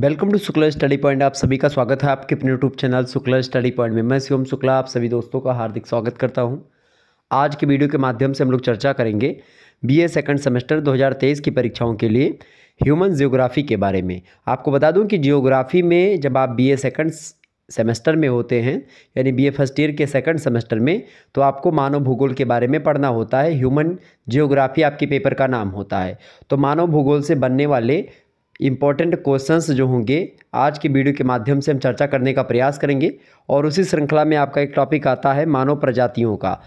welcome to Shukla study point आप सभी का स्वागत है आपके अपने YouTube channel Shukla study point में मैं शिवम शुक्ला आप सभी दोस्तों का हार्दिक स्वागत करता हूं आज के वीडियो के माध्यम से हम लोग चर्चा करेंगे बीए सेकंड सेमेस्टर 2023 की परीक्षाओं के लिए ह्यूमन जियोग्राफी के बारे में आपको बता दूँ कि जियोग्राफी में जब आप बी ए सेकंड सेमेस्टर में होते हैं यानी बी फर्स्ट ईयर के सेकंड सेमेस्टर में तो आपको मानव भूगोल के बारे में पढ़ना होता है ह्यूमन जियोग्राफी आपके पेपर का नाम होता है तो मानव भूगोल से बनने वाले इम्पॉर्टेंट क्वेश्चंस जो होंगे आज की वीडियो के माध्यम से हम चर्चा करने का प्रयास करेंगे और उसी श्रृंखला में आपका एक टॉपिक आता है मानव प्रजातियों का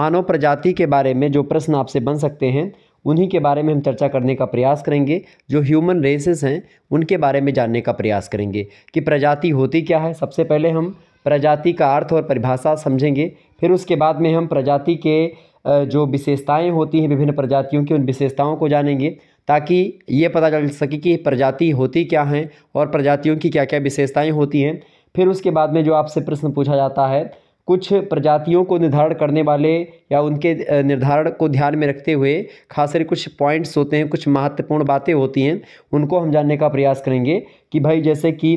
मानव प्रजाति के बारे में जो प्रश्न आपसे बन सकते हैं उन्हीं के बारे में हम चर्चा करने का प्रयास करेंगे जो ह्यूमन रेसेस हैं उनके बारे में जानने का प्रयास करेंगे कि प्रजाति होती क्या है सबसे पहले हम प्रजाति का अर्थ और परिभाषा समझेंगे फिर उसके बाद में हम प्रजाति के जो विशेषताएं होती हैं विभिन्न प्रजातियों की उन विशेषताओं को जानेंगे ताकि ये पता चल सके कि प्रजाति होती क्या हैं और प्रजातियों की क्या क्या विशेषताएँ होती हैं फिर उसके बाद में जो आपसे प्रश्न पूछा जाता है कुछ प्रजातियों को निर्धारण करने वाले या उनके निर्धारण को ध्यान में रखते हुए खासकर कुछ पॉइंट्स होते हैं कुछ महत्वपूर्ण बातें होती हैं उनको हम जानने का प्रयास करेंगे कि भाई जैसे कि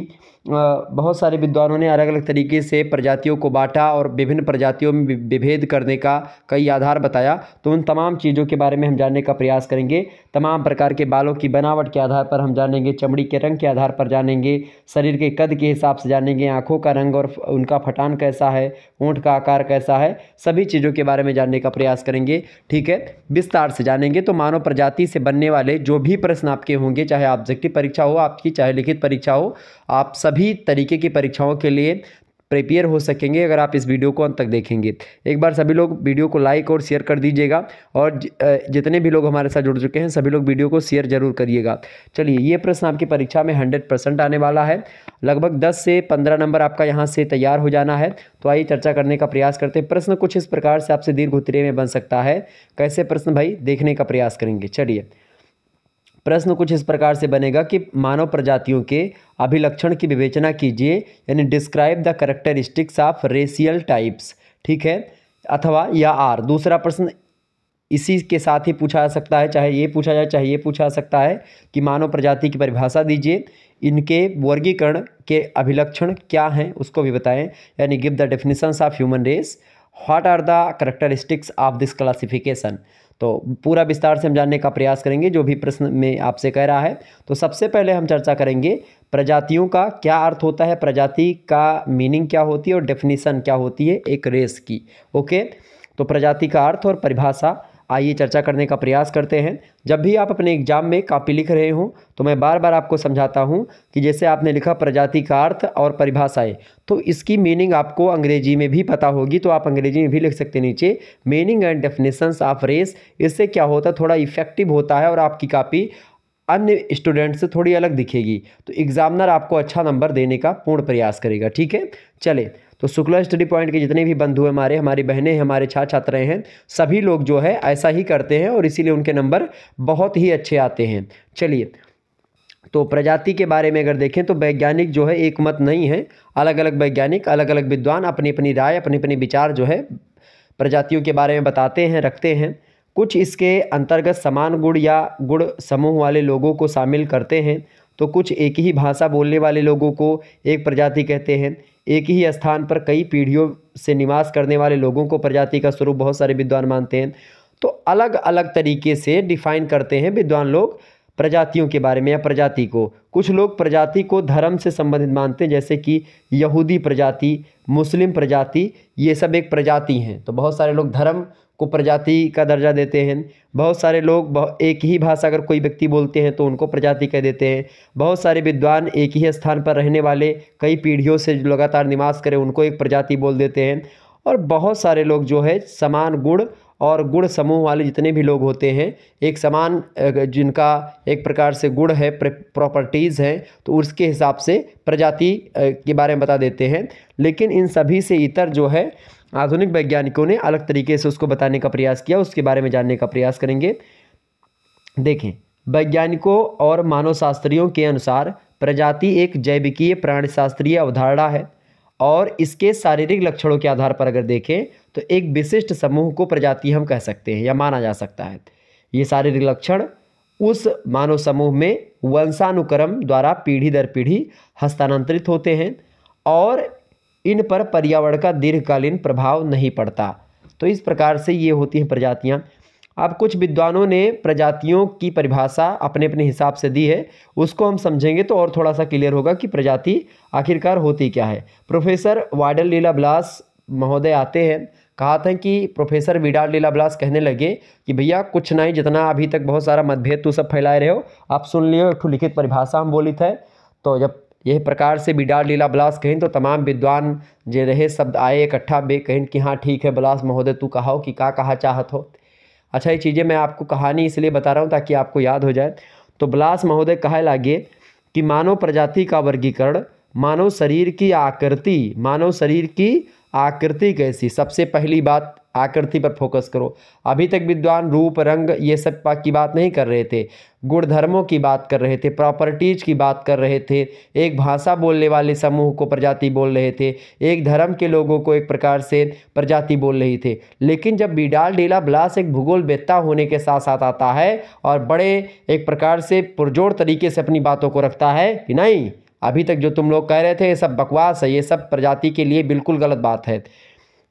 बहुत सारे विद्वानों ने अलग अलग तरीके से प्रजातियों को बाँटा और विभिन्न प्रजातियों में विभेद करने का कई आधार बताया तो उन तमाम चीज़ों के बारे में हम जानने का प्रयास करेंगे तमाम प्रकार के बालों की बनावट के आधार पर हम जानेंगे चमड़ी के रंग के आधार पर जानेंगे शरीर के कद के हिसाब से जानेंगे आँखों का रंग और उनका फटान कैसा है ऊँट का आकार कैसा है सभी चीज़ों के बारे में जानने का प्रयास करेंगे ठीक है विस्तार से जानेंगे तो मानव प्रजाति से बनने वाले जो भी प्रश्न आपके होंगे चाहे ऑब्जेक्टिव परीक्षा हो आपकी चाहे लिखित परीक्षा हो आप सब सभी तरीके की परीक्षाओं के लिए प्रिपेयर हो सकेंगे अगर आप इस वीडियो को अंत तक देखेंगे एक बार सभी लोग वीडियो को लाइक और शेयर कर दीजिएगा और जितने भी लोग हमारे साथ जुड़ चुके हैं सभी लोग वीडियो को शेयर जरूर करिएगा चलिए ये प्रश्न आपकी परीक्षा में हंड्रेड परसेंट आने वाला है लगभग दस से पंद्रह नंबर आपका यहाँ से तैयार हो जाना है तो आइए चर्चा करने का प्रयास करते हैं प्रश्न कुछ इस प्रकार से आपसे दीर्घ उतरे में बन सकता है कैसे प्रश्न भाई देखने का प्रयास करेंगे चलिए प्रश्न कुछ इस प्रकार से बनेगा कि मानव प्रजातियों के अभिलक्षण की विवेचना कीजिए यानी describe the characteristics of racial types ठीक है अथवा या आर दूसरा प्रश्न इसी के साथ ही पूछा जा सकता है चाहे ये पूछा जाए चाहे ये पूछा जा सकता है कि मानव प्रजाति की परिभाषा दीजिए इनके वर्गीकरण के अभिलक्षण क्या हैं उसको भी बताएं यानी give the definitions of human race what are the characteristics of this classification तो पूरा विस्तार से हम जानने का प्रयास करेंगे जो भी प्रश्न में आपसे कह रहा है तो सबसे पहले हम चर्चा करेंगे प्रजातियों का क्या अर्थ होता है प्रजाति का मीनिंग क्या होती है और डेफिनेशन क्या होती है एक रेस की ओके तो प्रजाति का अर्थ और परिभाषा आइए चर्चा करने का प्रयास करते हैं जब भी आप अपने एग्जाम में कापी लिख रहे हों तो मैं बार बार आपको समझाता हूँ कि जैसे आपने लिखा प्रजाति का अर्थ और परिभाषाएं तो इसकी मीनिंग आपको अंग्रेजी में भी पता होगी तो आप अंग्रेजी में भी लिख सकते नीचे meaning and definitions of race इससे क्या होता है थोड़ा इफेक्टिव होता है और आपकी कापी अन्य स्टूडेंट से थोड़ी अलग दिखेगी तो एग्ज़ामनर आपको अच्छा नंबर देने का पूर्ण प्रयास करेगा ठीक है चले तो शुक्ला स्टडी पॉइंट के जितने भी बंधु हमारे हमारी बहनें हमारे छात्र छात्राएँ हैं सभी लोग जो है ऐसा ही करते हैं और इसीलिए उनके नंबर बहुत ही अच्छे आते हैं चलिए तो प्रजाति के बारे में अगर देखें तो वैज्ञानिक जो है एक मत नहीं है अलग अलग वैज्ञानिक अलग अलग विद्वान अपनी अपनी राय अपने अपने विचार जो है प्रजातियों के बारे में बताते हैं रखते हैं कुछ इसके अंतर्गत समान गुण या गुण समूह वाले लोगों को शामिल करते हैं तो कुछ एक ही भाषा बोलने वाले लोगों को एक प्रजाति कहते हैं एक ही स्थान पर कई पीढ़ियों से निवास करने वाले लोगों को प्रजाति का स्वरूप बहुत सारे विद्वान मानते हैं तो अलग अलग तरीके से डिफाइन करते हैं विद्वान लोग प्रजातियों के बारे में या प्रजाति को कुछ लोग प्रजाति को धर्म से संबंधित मानते हैं जैसे कि यहूदी प्रजाति मुस्लिम प्रजाति ये सब एक प्रजाति हैं तो बहुत सारे लोग धर्म को प्रजाति का दर्जा देते हैं बहुत सारे लोग एक ही भाषा अगर कोई व्यक्ति बोलते हैं तो उनको प्रजाति कह देते हैं बहुत सारे विद्वान एक ही स्थान पर रहने वाले कई पीढ़ियों से लगातार निवास करें उनको एक प्रजाति बोल देते हैं और बहुत सारे लोग जो है समान गुण और गुण समूह वाले जितने भी लोग होते हैं एक समान जिनका एक प्रकार से गुण है प्रॉपर्टीज़ हैं तो उसके हिसाब से प्रजाति के बारे में बता देते हैं लेकिन इन सभी से इतर जो है आधुनिक वैज्ञानिकों ने अलग तरीके से उसको बताने का प्रयास किया उसके बारे में जानने का प्रयास करेंगे देखें वैज्ञानिकों और मानव शास्त्रियों के अनुसार प्रजाति एक जैविकीय प्राणशास्त्रीय अवधारणा है और इसके शारीरिक लक्षणों के आधार पर अगर देखें तो एक विशिष्ट समूह को प्रजाति हम कह सकते हैं या माना जा सकता है ये शारीरिक लक्षण उस मानव समूह में वंशानुक्रम द्वारा पीढ़ी दर पीढ़ी हस्तांतरित होते हैं और इन पर पर्यावरण का दीर्घकालीन प्रभाव नहीं पड़ता तो इस प्रकार से ये होती हैं प्रजातियाँ अब कुछ विद्वानों ने प्रजातियों की परिभाषा अपने अपने हिसाब से दी है उसको हम समझेंगे तो और थोड़ा सा क्लियर होगा कि प्रजाति आखिरकार होती क्या है प्रोफेसर वाडल लीला ब्लास महोदय आते हैं कहा था कि प्रोफेसर विडाल लीला ब्लास कहने लगे कि भैया कुछ नहीं जितना अभी तक बहुत सारा मतभेद तू तो सब फैलाए रहे हो आप सुन लियो एक लिखित परिभाषा हम बोली थे तो जब यह प्रकार से बिडार लीला बलास कहें तो तमाम विद्वान जे रहे शब्द आए इकट्ठा बे कहें कि हाँ ठीक है बलास महोदय तू कहा कि का कहा चाहत हो अच्छा ये चीज़ें मैं आपको कहानी इसलिए बता रहा हूँ ताकि आपको याद हो जाए तो बलास महोदय कहे लागे कि मानव प्रजाति का वर्गीकरण मानव शरीर की आकृति मानव शरीर की आकृति कैसी सबसे पहली बात आकृति पर फोकस करो अभी तक विद्वान रूप रंग ये सब की बात नहीं कर रहे थे गुणधर्मों की बात कर रहे थे प्रॉपर्टीज़ की बात कर रहे थे एक भाषा बोलने वाले समूह को प्रजाति बोल रहे थे एक धर्म के लोगों को एक प्रकार से प्रजाति बोल रही थे लेकिन जब बिडाल डीला ब्लास एक भूगोल बेत्ता होने के साथ साथ आता है और बड़े एक प्रकार से पुरजोर तरीके से अपनी बातों को रखता है कि नहीं अभी तक जो तुम लोग कह रहे थे ये सब बकवास है ये सब प्रजाति के लिए बिल्कुल गलत बात है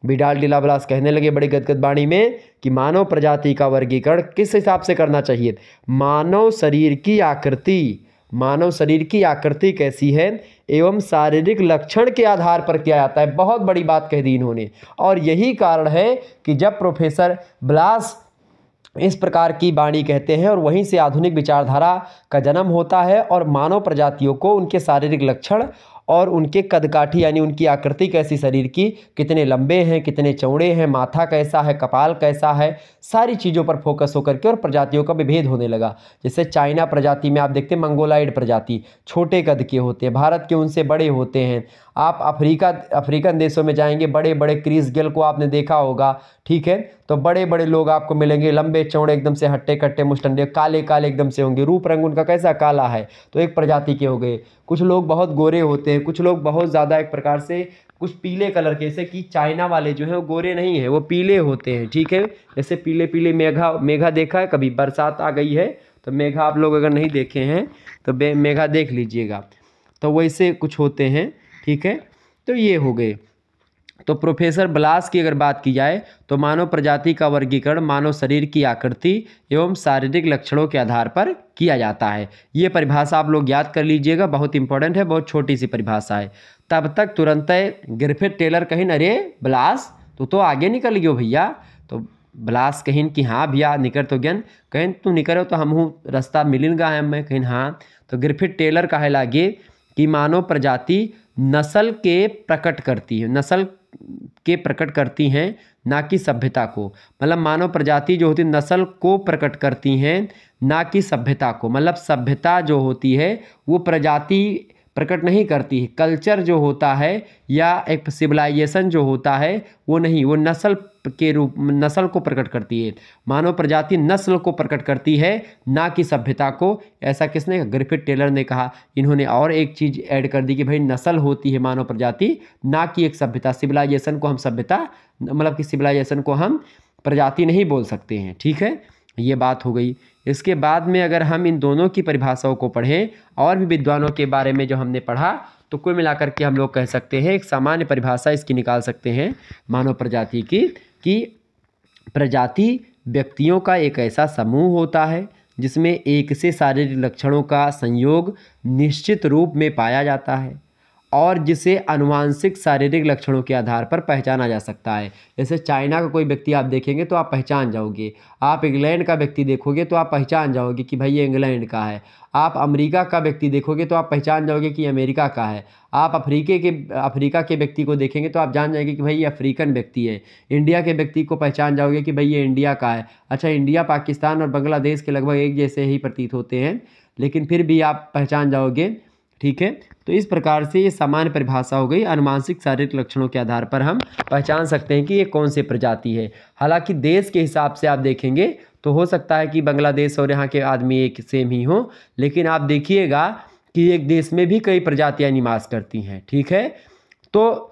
बिडाल डिलाबलास कहने लगे बड़ी गदगद वाणी में कि मानव प्रजाति का वर्गीकरण किस हिसाब से करना चाहिए मानव शरीर की आकृति मानव शरीर की आकृति कैसी है एवं शारीरिक लक्षण के आधार पर किया जाता है बहुत बड़ी बात कह दी इन्होंने और यही कारण है कि जब प्रोफेसर ब्लास इस प्रकार की वाणी कहते हैं और वहीं से आधुनिक विचारधारा का जन्म होता है और मानव प्रजातियों को उनके शारीरिक लक्षण और उनके कदकाठी यानी उनकी आकृति कैसी शरीर की कितने लंबे हैं कितने चौड़े हैं माथा कैसा है कपाल कैसा है सारी चीज़ों पर फोकस होकर के और प्रजातियों का विभेद होने लगा जैसे चाइना प्रजाति में आप देखते हैं मंगोलाइड प्रजाति छोटे कद के होते हैं भारत के उनसे बड़े होते हैं आप अफ्रीका अफ्रीकन देशों में जाएंगे बड़े बड़े क्रिस गेल को आपने देखा होगा ठीक है तो बड़े बड़े लोग आपको मिलेंगे लंबे चौड़े एकदम से हट्टे कट्टे मुस्टंडे काले काले एकदम से होंगे रूप रंग उनका कैसा काला है तो एक प्रजाति के हो गए कुछ लोग बहुत गोरे होते हैं कुछ लोग बहुत ज़्यादा एक प्रकार से कुछ पीले कलर के जैसे कि चाइना वाले जो हैं वो गोरे नहीं हैं वो पीले होते हैं ठीक है जैसे पीले पीले मेघा मेघा देखा है कभी बरसात आ गई है तो मेघा आप लोग अगर नहीं देखे हैं तो मेघा देख लीजिएगा तो वैसे कुछ होते हैं ठीक है तो ये हो गए तो प्रोफेसर ब्लास की अगर बात की जाए तो मानव प्रजाति का वर्गीकरण मानव शरीर की आकृति एवं शारीरिक लक्षणों के आधार पर किया जाता है ये परिभाषा आप लोग याद कर लीजिएगा बहुत इंपॉर्टेंट है बहुत छोटी सी परिभाषा है तब तक तुरंत ग्रिफिट टेलर कहीं अरे ब्लास तो तो आगे निकल गयो भैया तो ब्लास कहीं कि हाँ भैया निकल तो ज्ञान कहीं तू निकलो तो हम रास्ता मिलेगा हमें कहीं हाँ तो ग्रिफिट टेलर कहे लागे कि मानव प्रजाति नस्ल के प्रकट करती है नस्ल के प्रकट करती हैं ना कि सभ्यता को मतलब मानव प्रजाति जो होती है नस्ल को प्रकट करती हैं ना कि सभ्यता को मतलब सभ्यता जो होती है वो प्रजाति प्रकट नहीं करती है कल्चर जो होता है या एक सिविलाइजेशन जो होता है वो नहीं वो नस्ल के रूप नस्ल को प्रकट करती है मानव प्रजाति नस्ल को प्रकट करती है ना कि सभ्यता को ऐसा किसने ग्रिफिट टेलर ने कहा इन्होंने और एक चीज़ ऐड कर दी कि भाई नस्ल होती है मानव प्रजाति ना कि एक सभ्यता सिविलाइजेशन को हम सभ्यता मतलब कि सिविलाइजेशन को हम प्रजाति नहीं बोल सकते हैं ठीक है ये बात हो गई इसके बाद में अगर हम इन दोनों की परिभाषाओं को पढ़ें और भी विद्वानों के बारे में जो हमने पढ़ा तो कुल मिलाकर के हम लोग कह सकते हैं एक सामान्य परिभाषा इसकी निकाल सकते हैं मानव प्रजाति की कि प्रजाति व्यक्तियों का एक ऐसा समूह होता है जिसमें एक से शारीरिक लक्षणों का संयोग निश्चित रूप में पाया जाता है और जिसे अनुवांशिक शारीरिक लक्षणों के आधार पर पहचाना जा सकता है जैसे चाइना का कोई व्यक्ति आप देखेंगे तो आप पहचान जाओगे आप इंग्लैंड का व्यक्ति देखोगे तो आप पहचान जाओगे कि भाई ये इंग्लैंड का है आप अमेरिका का व्यक्ति देखोगे तो आप पहचान जाओगे कि अमेरिका का है आप अफ्रीके के अफ्रीका के व्यक्ति को देखेंगे तो आप जान जाएंगे कि भाई ये अफ्रीकन व्यक्ति है इंडिया के व्यक्ति को पहचान जाओगे कि भाई ये इंडिया का है अच्छा इंडिया पाकिस्तान और बांग्लादेश के लगभग एक जैसे ही प्रतीत होते हैं लेकिन फिर भी आप पहचान जाओगे ठीक है तो इस प्रकार से ये सामान्य परिभाषा हो गई अनुमानसिक शारीरिक लक्षणों के आधार पर हम पहचान सकते हैं कि ये कौन सी प्रजाति है हालांकि देश के हिसाब से आप देखेंगे तो हो सकता है कि बांग्लादेश और यहाँ के आदमी एक सेम ही हों लेकिन आप देखिएगा कि एक देश में भी कई प्रजातियाँ निवास करती हैं ठीक है तो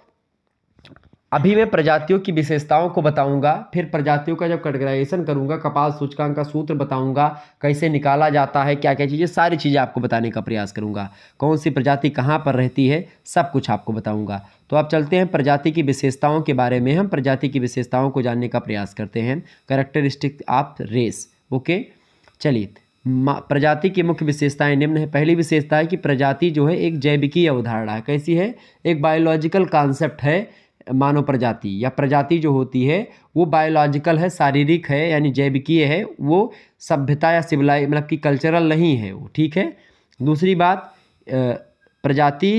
अभी मैं प्रजातियों की विशेषताओं को बताऊंगा फिर प्रजातियों का जब कटग्राइजेशन करूंगा कपाल सूचकांक का सूत्र बताऊंगा कैसे निकाला जाता है क्या क्या चीज़ें सारी चीज़ें आपको बताने का प्रयास करूंगा कौन सी प्रजाति कहाँ पर रहती है सब कुछ आपको बताऊंगा तो आप चलते हैं प्रजाति की विशेषताओं के बारे में हम प्रजाति की विशेषताओं को जानने का प्रयास करते हैं करेक्टरिस्टिक ऑफ रेस ओके चलिए प्रजाति की मुख्य विशेषताएं निम्न है पहली विशेषता है कि प्रजाति जो है एक जैविकी अवधारणा है कैसी है एक बायोलॉजिकल कॉन्सेप्ट है मानव प्रजाति या प्रजाति जो होती है वो बायोलॉजिकल है शारीरिक है यानी जैविकीय है वो सभ्यता या सिविलाई मतलब कि कल्चरल नहीं है वो ठीक है दूसरी बात प्रजाति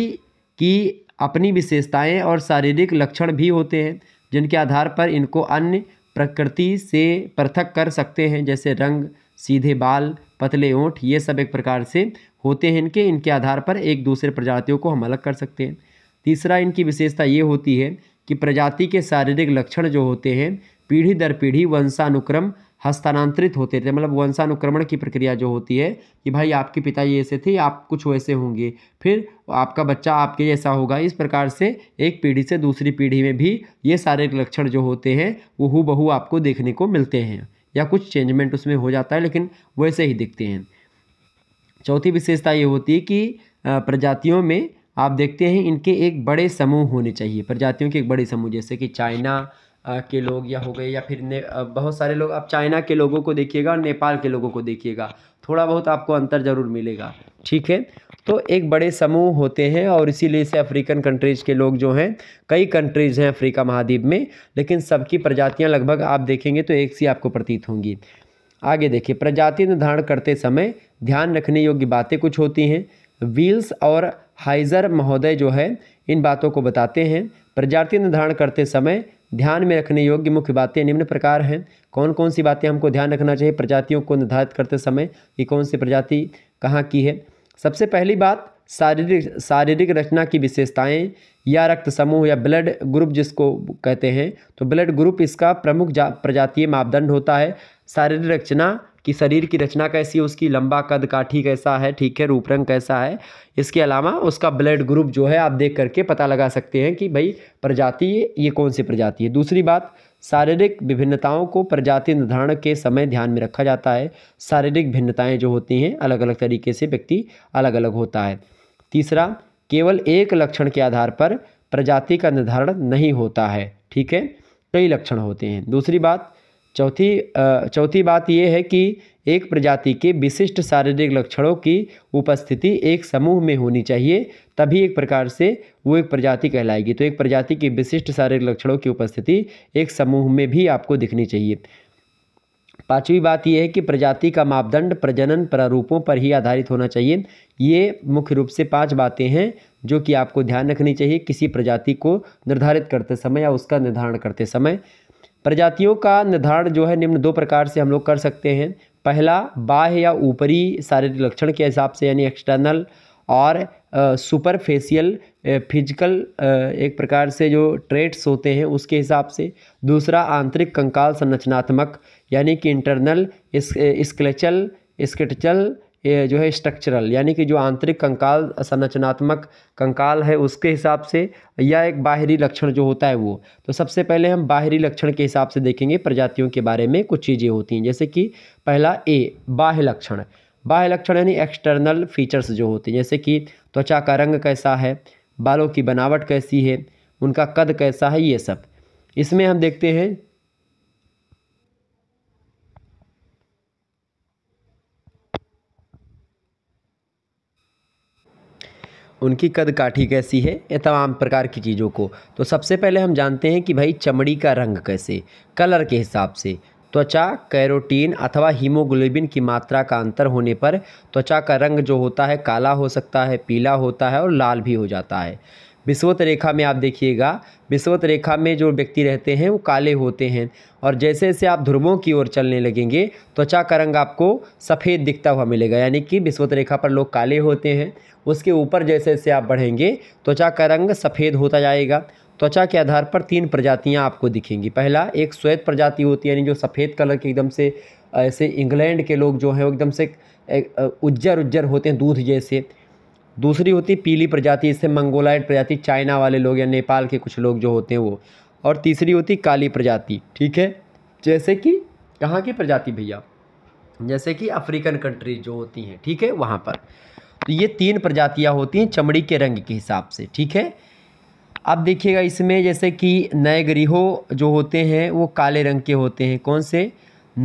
की अपनी विशेषताएं और शारीरिक लक्षण भी होते हैं जिनके आधार पर इनको अन्य प्रकृति से पृथक कर सकते हैं जैसे रंग सीधे बाल पतले ओंठ ये सब एक प्रकार से होते हैं इनके इनके आधार पर एक दूसरे प्रजातियों को हम अलग कर सकते हैं तीसरा इनकी विशेषता ये होती है कि प्रजाति के शारीरिक लक्षण जो होते हैं पीढ़ी दर पीढ़ी वंशानुक्रम हस्तांतरित होते थे मतलब वंशानुक्रमण की प्रक्रिया जो होती है कि भाई आपके पिता ये ऐसे थे आप कुछ वैसे होंगे फिर आपका बच्चा आपके जैसा होगा इस प्रकार से एक पीढ़ी से दूसरी पीढ़ी में भी ये सारे लक्षण जो होते हैं वो हु बहू आपको देखने को मिलते हैं या कुछ चेंजमेंट उसमें हो जाता है लेकिन वैसे ही दिखते हैं चौथी विशेषता ये होती है कि प्रजातियों में आप देखते हैं इनके एक बड़े समूह होने चाहिए प्रजातियों के एक बड़े समूह जैसे कि चाइना के लोग या हो गए या फिर बहुत सारे लोग आप चाइना के लोगों को देखिएगा और नेपाल के लोगों को देखिएगा थोड़ा बहुत आपको अंतर ज़रूर मिलेगा ठीक है तो एक बड़े समूह होते हैं और इसीलिए से अफ्रीकन कंट्रीज़ के लोग जो हैं कई कंट्रीज़ हैं अफ्रीका महाद्वीप में लेकिन सबकी प्रजातियां लगभग आप देखेंगे तो एक सी आपको प्रतीत होंगी आगे देखिए प्रजाति निर्धारण करते समय ध्यान रखने योग्य बातें कुछ होती हैं व्हील्स और हाइजर महोदय जो है इन बातों को बताते हैं प्रजाति निर्धारण करते समय ध्यान में रखने योग्य मुख्य बातें निम्न प्रकार हैं कौन कौन सी बातें हमको ध्यान रखना चाहिए प्रजातियों को निर्धारित करते समय कि कौन सी प्रजाति कहाँ की है सबसे पहली बात शारीरिक शारीरिक रचना की विशेषताएं या रक्त समूह या ब्लड ग्रुप जिसको कहते हैं तो ब्लड ग्रुप इसका प्रमुख प्रजातीय मापदंड होता है शारीरिक रचना कि शरीर की रचना कैसी है उसकी लंबा कद काठी कैसा है ठीक है रूप रंग कैसा है इसके अलावा उसका ब्लड ग्रुप जो है आप देख करके पता लगा सकते हैं कि भाई प्रजाति ये कौन सी प्रजाति है दूसरी बात शारीरिक विभिन्नताओं को प्रजाति निर्धारण के समय ध्यान में रखा जाता है शारीरिक भिन्नताएँ जो होती हैं अलग अलग तरीके से व्यक्ति अलग अलग होता है तीसरा केवल एक लक्षण के आधार पर प्रजाति का निर्धारण नहीं होता है ठीक है कई लक्षण होते हैं दूसरी बात चौथी चौथी बात यह है कि एक प्रजाति के विशिष्ट शारीरिक लक्षणों की उपस्थिति एक समूह में होनी चाहिए तभी एक प्रकार से वो एक प्रजाति कहलाएगी तो एक प्रजाति के विशिष्ट शारीरिक लक्षणों की उपस्थिति एक समूह में भी आपको दिखनी चाहिए पांचवी बात यह है कि प्रजाति का मापदंड प्रजनन प्रारूपों पर ही आधारित होना चाहिए ये मुख्य रूप से पांच बातें हैं जो कि आपको ध्यान रखनी चाहिए किसी प्रजाति को निर्धारित करते समय या उसका निर्धारण करते समय प्रजातियों का निर्धारण जो है निम्न दो प्रकार से हम लोग कर सकते हैं पहला बाह्य या ऊपरी शारीरिक लक्षण के हिसाब से यानी एक्सटर्नल और सुपरफेशियल फिजिकल एक प्रकार से जो ट्रेट्स होते हैं उसके हिसाब से दूसरा आंतरिक कंकाल संरचनात्मक यानी कि इंटरनल इस स्क्लेचल स्केटचल ये जो है स्ट्रक्चरल यानी कि जो आंतरिक कंकाल संरचनात्मक कंकाल है उसके हिसाब से या एक बाहरी लक्षण जो होता है वो तो सबसे पहले हम बाहरी लक्षण के हिसाब से देखेंगे प्रजातियों के बारे में कुछ चीज़ें होती हैं जैसे कि पहला ए बाह्य लक्षण बाह्य लक्षण यानी एक्सटर्नल फीचर्स जो होते हैं जैसे कि त्वचा का रंग कैसा है बालों की बनावट कैसी है उनका कद कैसा है ये सब इसमें हम देखते हैं उनकी कद काठी कैसी है या तमाम प्रकार की चीज़ों को तो सबसे पहले हम जानते हैं कि भाई चमड़ी का रंग कैसे कलर के हिसाब से त्वचा कैरोटीन अथवा हीमोग्लोबिन की मात्रा का अंतर होने पर त्वचा का रंग जो होता है काला हो सकता है पीला होता है और लाल भी हो जाता है विषवत रेखा में आप देखिएगा विषवत रेखा में जो व्यक्ति रहते हैं वो काले होते हैं और जैसे जैसे आप ध्रुवों की ओर चलने लगेंगे त्वचा का रंग आपको सफ़ेद दिखता हुआ मिलेगा यानी कि विषवत रेखा पर लोग काले होते हैं उसके ऊपर जैसे जैसे आप बढ़ेंगे त्वचा का रंग सफ़ेद होता जाएगा त्वचा के आधार पर तीन प्रजातियाँ आपको दिखेंगी पहला एक श्वेत प्रजाति होती है यानी जो सफ़ेद कलर के एकदम से ऐसे इंग्लैंड के लोग जो हैं एकदम से उज्जर उज्जर होते हैं दूध जैसे दूसरी होती पीली प्रजाति इससे मंगोलाइड प्रजाति चाइना वाले लोग या नेपाल के कुछ लोग जो होते हैं वो और तीसरी होती काली प्रजाति ठीक है जैसे कि कहाँ की प्रजाति भैया जैसे कि अफ्रीकन कंट्री जो होती हैं ठीक है वहाँ पर तो ये तीन प्रजातियाँ होती हैं चमड़ी के रंग के हिसाब से ठीक है अब देखिएगा इसमें जैसे कि नए गरीहो जो होते हैं वो काले रंग के होते हैं कौन से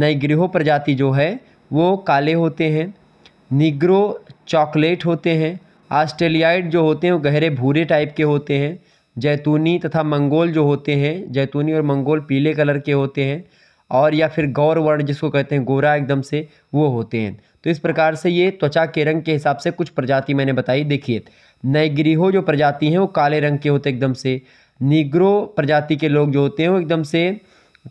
नए गरीहो प्रजाति जो है वो काले होते हैं निग्रो चॉकलेट होते हैं आस्ट्रेलियाइड जो होते हैं वो गहरे भूरे टाइप के होते हैं जैतूनी तथा मंगोल जो होते हैं जैतूनी और मंगोल पीले कलर के होते हैं और या फिर गौर वर्ण जिसको कहते हैं गोरा एकदम से वो होते हैं तो इस प्रकार से ये त्वचा के रंग के हिसाब से कुछ प्रजाति मैंने बताई देखिए नैग्रीहो जो प्रजाति हैं वो काले रंग के होते एकदम से निग्रो प्रजाति के लोग जो होते हैं वो एकदम से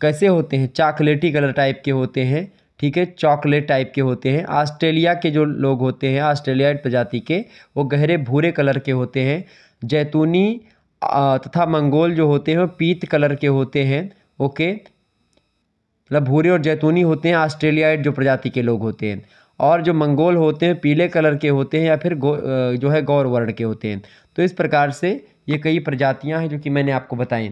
कैसे होते हैं चाकलेटी कलर टाइप के होते हैं ठीक है चॉकलेट टाइप के होते हैं ऑस्ट्रेलिया के जो लोग होते हैं ऑस्ट्रेलिया प्रजाति के वो गहरे भूरे कलर के होते हैं जैतूनी तथा मंगोल जो होते हैं वो पीत कलर के होते हैं ओके मतलब भूरे और जैतूनी होते हैं ऑस्ट्रेलियाइड जो प्रजाति के लोग होते हैं और जो मंगोल होते हैं पीले कलर के होते हैं या फिर जो है गौर वर्ण के होते हैं तो इस प्रकार से ये कई प्रजातियां हैं जो कि मैंने आपको बताएं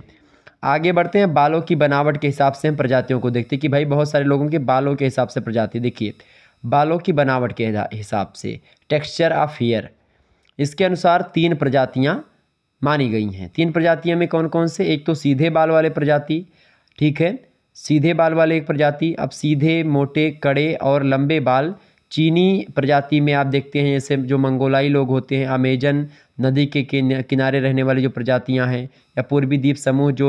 आगे बढ़ते हैं बालों की बनावट के हिसाब से हम प्रजातियों को देखते हैं कि भाई बहुत सारे लोगों के बालों के हिसाब से प्रजाति देखिए बालों की बनावट के हिसाब से टेक्सचर ऑफ हेयर इसके अनुसार तीन प्रजातियाँ मानी गई हैं तीन प्रजातियों में कौन कौन से एक तो सीधे बाल वाले प्रजाति ठीक है सीधे बाल वाले एक प्रजाति अब सीधे मोटे कड़े और लंबे बाल चीनी प्रजाति में आप देखते हैं जैसे जो मंगोलाई लोग होते हैं अमेजन नदी के किनारे रहने वाली जो प्रजातियां हैं या पूर्वी द्वीप समूह जो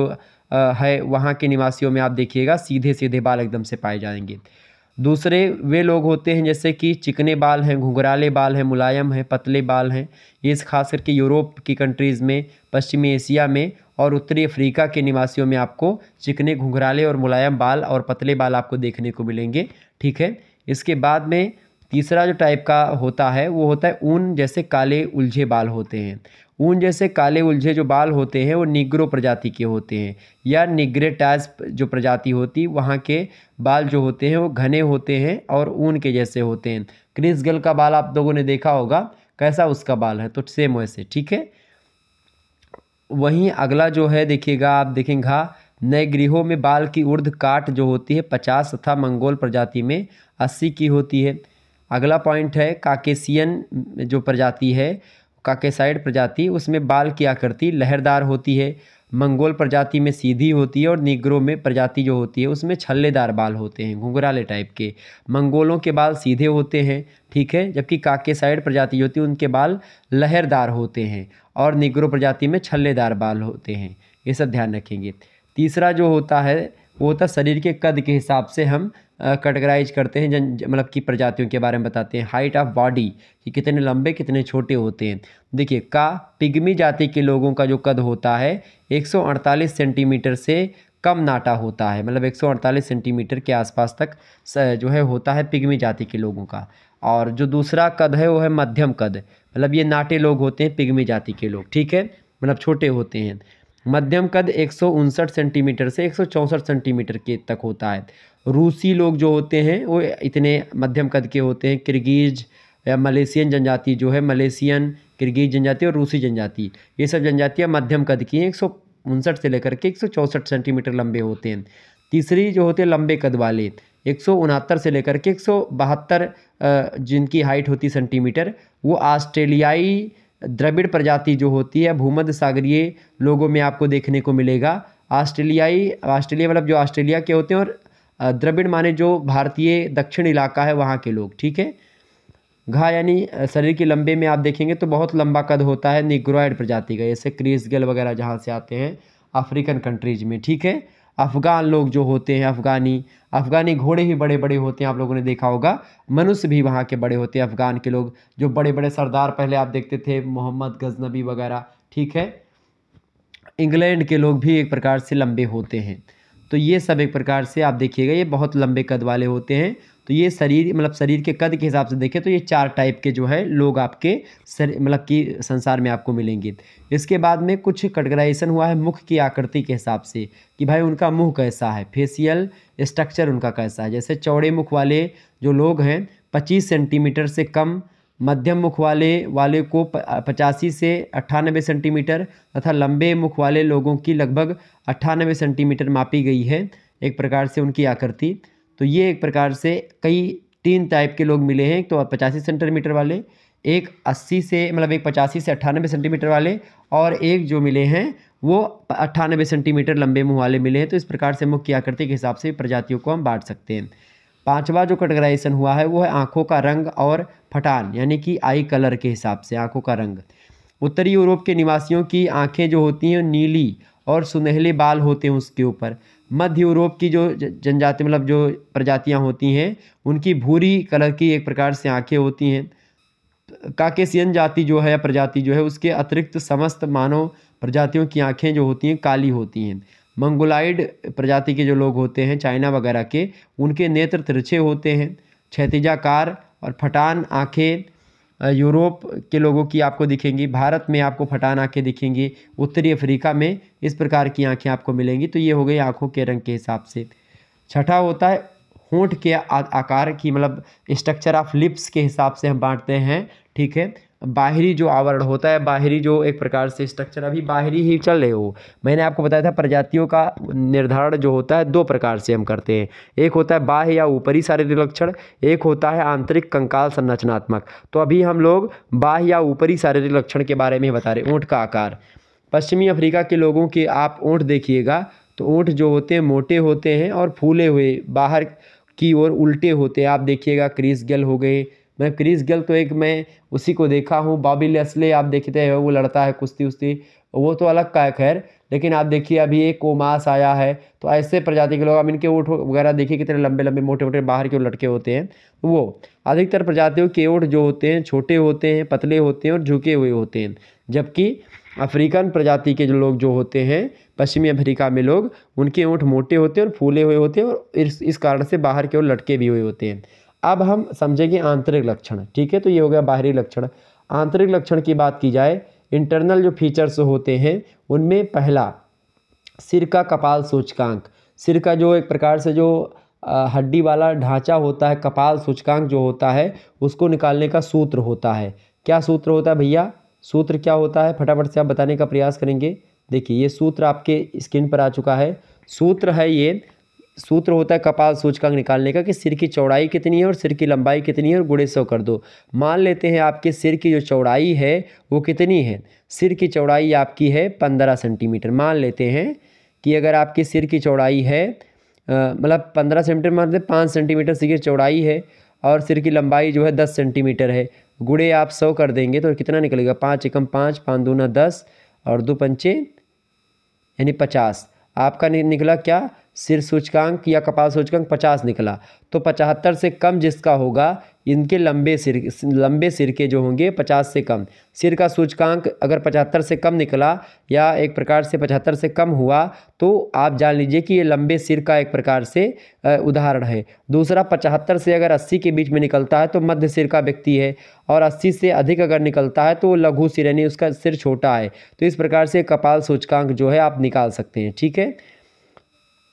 है वहाँ के निवासियों में आप देखिएगा सीधे सीधे बाल एकदम से पाए जाएंगे दूसरे वे लोग होते हैं जैसे कि चिकने बाल हैं घुघराले बाल हैं मुलायम हैं पतले बाल हैं ये खास करके यूरोप की कंट्रीज़ में पश्चिमी एशिया में और उत्तरी अफ्रीका के निवासियों में आपको चिकने घुघराले और मुलायम बाल और पतले बाल आपको देखने को मिलेंगे ठीक है इसके बाद में तीसरा जो टाइप का होता है वो होता है ऊन जैसे काले उलझे बाल होते हैं ऊन जैसे काले उलझे जो बाल होते हैं वो निग्रो प्रजाति के होते हैं या निग्रेटाज जो प्रजाति होती वहाँ के बाल जो होते हैं वो घने होते हैं और ऊन के जैसे होते हैं क्रिसगल का बाल आप लोगों ने देखा होगा कैसा उसका बाल है तो सेम वैसे ठीक है वहीं अगला जो है देखिएगा आप देखेंगे नए गृहों में बाल की उर्ध काट जो होती है पचास तथा मंगोल प्रजाति में अस्सी की होती है अगला पॉइंट है काकेसियन जो प्रजाति है काकेसाइड प्रजाति उसमें बाल की आकृति लहरदार होती है मंगोल प्रजाति में सीधी होती है और निग्रो में प्रजाति जो होती है उसमें छल्लेदार बाल होते हैं घुंघराले टाइप के मंगोलों के बाल सीधे होते हैं ठीक है जबकि काके प्रजाति जो होती है उनके बाल लहरदार होते हैं और निग्रो प्रजाति में छल्लेदार बाल होते हैं ये सब ध्यान रखेंगे तीसरा जो होता है वो होता है शरीर के कद के हिसाब से हम कैटेगराइज करते हैं जन मतलब की प्रजातियों के बारे में बताते हैं हाइट ऑफ बॉडी कि कितने लंबे कितने छोटे होते हैं देखिए का पिगमी जाति के लोगों का जो कद होता है 148 सेंटीमीटर से कम नाटा होता है मतलब 148 सेंटीमीटर के आसपास तक जो है होता है पिगमी जाति के लोगों का और जो दूसरा कद है वो है मध्यम कद मतलब ये नाटे लोग होते हैं पिगमी जाति के लोग ठीक है मतलब छोटे होते हैं मध्यम कद एक सेंटीमीटर से एक सेंटीमीटर के तक होता है रूसी लोग जो होते हैं वो इतने मध्यम कद के होते हैं किर्गीज या मलेशियन जनजाति जो है मलेशियन किर्गीज जनजाति और रूसी जनजाति ये सब जनजातियाँ मध्यम कद की हैं एक से लेकर के एक सेंटीमीटर लंबे होते हैं तीसरी जो होते हैं लंबे कद वाले एक से लेकर के एक जिनकी हाइट होती सेंटीमीटर वो ऑस्ट्रेलियाई द्रविड़ प्रजाति जो होती है भूमध्य सागरीय लोगों में आपको देखने को मिलेगा ऑस्ट्रेलियाई ऑस्ट्रेलिया मतलब जो ऑस्ट्रेलिया के होते हैं और द्रविड़ माने जो भारतीय दक्षिण इलाका है वहाँ के लोग ठीक है घा यानी शरीर के लंबे में आप देखेंगे तो बहुत लंबा कद होता है निग्रोइड प्रजाति का जैसे क्रीसगल वगैरह जहाँ से आते हैं अफ्रीकन कंट्रीज में ठीक है अफ़गान लोग जो होते हैं अफ़गानी अफ़गानी घोड़े भी बड़े बड़े होते हैं आप लोगों ने देखा होगा मनुष्य भी वहाँ के बड़े होते हैं अफ़गान के लोग जो बड़े बड़े सरदार पहले आप देखते थे मोहम्मद गजनबी वगैरह ठीक है इंग्लैंड के लोग भी एक प्रकार से लंबे होते हैं तो ये सब एक प्रकार से आप देखिएगा ये बहुत लंबे कद वाले होते हैं तो ये शरीर मतलब शरीर के कद के हिसाब से देखें तो ये चार टाइप के जो है लोग आपके मतलब कि संसार में आपको मिलेंगे इसके बाद में कुछ कटग्राइजेशन हुआ है मुख की आकृति के हिसाब से कि भाई उनका मुंह कैसा है फेसियल स्ट्रक्चर उनका कैसा है जैसे चौड़े मुख वाले जो लोग हैं पच्चीस सेंटीमीटर से कम मध्यम मुख वाले वाले को पचासी से अट्ठानबे सेंटीमीटर तथा लंबे मुख वाले लोगों की लगभग अट्ठानबे सेंटीमीटर मापी गई है एक प्रकार से उनकी आकृति तो ये एक प्रकार से कई तीन टाइप के लोग मिले हैं तो पचासी सेंटीमीटर वाले एक अस्सी से मतलब एक पचासी से अट्ठानबे सेंटीमीटर वाले और एक जो मिले हैं वो अट्ठानबे सेंटीमीटर लंबे मुँह वाले मिले हैं तो इस प्रकार से मुख्य आकृति के हिसाब से प्रजातियों को हम बांट सकते हैं पांचवा जो कैटेगराइजेशन हुआ है वो है आँखों का रंग और फटान यानी कि आई कलर के हिसाब से आँखों का रंग उत्तरी यूरोप के निवासियों की आँखें जो होती हैं नीली और सुनहले बाल होते हैं उसके ऊपर मध्य यूरोप की जो जनजाति मतलब जो प्रजातियाँ होती हैं उनकी भूरी कलर की एक प्रकार से आँखें होती हैं काकेशियन जाति जो है प्रजाति जो है उसके अतिरिक्त समस्त मानव प्रजातियों की आँखें जो होती हैं काली होती हैं मंगोलाइड प्रजाति के जो लोग होते हैं चाइना वगैरह के उनके नेत्र तिरछे होते हैं क्षतिजाकार और फटान आँखें यूरोप के लोगों की आपको दिखेंगी भारत में आपको फटान आँखें दिखेंगी उत्तरी अफ्रीका में इस प्रकार की आँखें आपको मिलेंगी तो ये हो गई आँखों के रंग के हिसाब से छठा होता है होंठ के आकार की मतलब स्ट्रक्चर ऑफ लिप्स के हिसाब से हम बांटते हैं ठीक है बाहरी जो आवरण होता है बाहरी जो एक प्रकार से स्ट्रक्चर अभी बाहरी ही चल रहे हो मैंने आपको बताया था प्रजातियों का निर्धारण जो होता है दो प्रकार से हम करते हैं एक होता है बाह्य या ऊपरी शारीरिक लक्षण एक होता है आंतरिक कंकाल संरचनात्मक तो अभी हम लोग बाह्य या ऊपरी शारीरिक लक्षण के बारे में बता रहे ऊँट का आकार पश्चिमी अफ्रीका के लोगों के आप ऊँट देखिएगा तो ऊँट जो होते हैं मोटे होते हैं और फूले हुए बाहर की ओर उल्टे होते हैं आप देखिएगा क्रिस गल हो गए मैं क्रिस गेल तो एक मैं उसी को देखा हूँ बॉबी लेस्ले आप देखते हैं वो लड़ता है कुश्ती उश्ती वो तो अलग का है खैर लेकिन आप देखिए अभी एक कोमास आया है तो ऐसे प्रजाति के लोग अब इनके ओठ वगैरह देखिए कितने लंबे लंबे मोटे मोटे बाहर के लटके होते हैं तो वो अधिकतर प्रजातियों के ओठ जो होते हैं छोटे होते हैं पतले होते हैं और झुके हुए होते हैं जबकि अफ्रीकन प्रजाति के जो लोग जो होते हैं पश्चिमी अफ्रीका में लोग उनके ओठ मोटे होते हैं और फूले हुए होते हैं और इस इस कारण से बाहर के ओर लटके भी हुए होते हैं अब हम समझेंगे आंतरिक लक्षण ठीक है तो ये हो गया बाहरी लक्षण आंतरिक लक्षण की बात की जाए इंटरनल जो फीचर्स होते हैं उनमें पहला सिर का कपाल सूचकांक सिर का जो एक प्रकार से जो हड्डी वाला ढांचा होता है कपाल सूचकांक जो होता है उसको निकालने का सूत्र होता है क्या सूत्र होता है भैया सूत्र क्या होता है फटाफट से आप बताने का प्रयास करेंगे देखिए ये सूत्र आपके स्क्रीन पर आ चुका है सूत्र है ये सूत्र होता है कपाल सूचकांक निकालने का कि सिर की चौड़ाई कितनी है और सिर की लंबाई कितनी है और गुड़े सौ कर दो मान लेते हैं आपके सिर की जो चौड़ाई है वो कितनी है सिर की चौड़ाई आपकी है पंद्रह सेंटीमीटर मान लेते हैं कि अगर आपकी सिर की चौड़ाई है मतलब पंद्रह सेंटीमीटर मतलब पाँच सेंटीमीटर सिर की चौड़ाई है और सिर की लंबाई जो है दस सेंटीमीटर है गुड़े आप सौ कर देंगे तो कितना निकलेगा पाँच एकम पाँच पाँच दूना दस और दो पंचे यानी पचास आपका निकला क्या सिर सूचकांक या कपाल सूचकांक पचास निकला तो पचहत्तर से कम जिसका होगा इनके लंबे सिर लंबे सिर के जो होंगे पचास से कम सिर का सूचकांक अगर पचहत्तर से कम निकला या एक प्रकार से पचहत्तर से कम हुआ तो आप जान लीजिए कि ये लंबे सिर का एक प्रकार से उदाहरण है दूसरा पचहत्तर से अगर अस्सी के बीच में निकलता है तो मध्य सिर का व्यक्ति है और अस्सी से अधिक अगर निकलता है तो लघु सिर यानी उसका सिर छोटा है तो इस प्रकार से कपाल सूचकांक जो है आप निकाल सकते हैं ठीक है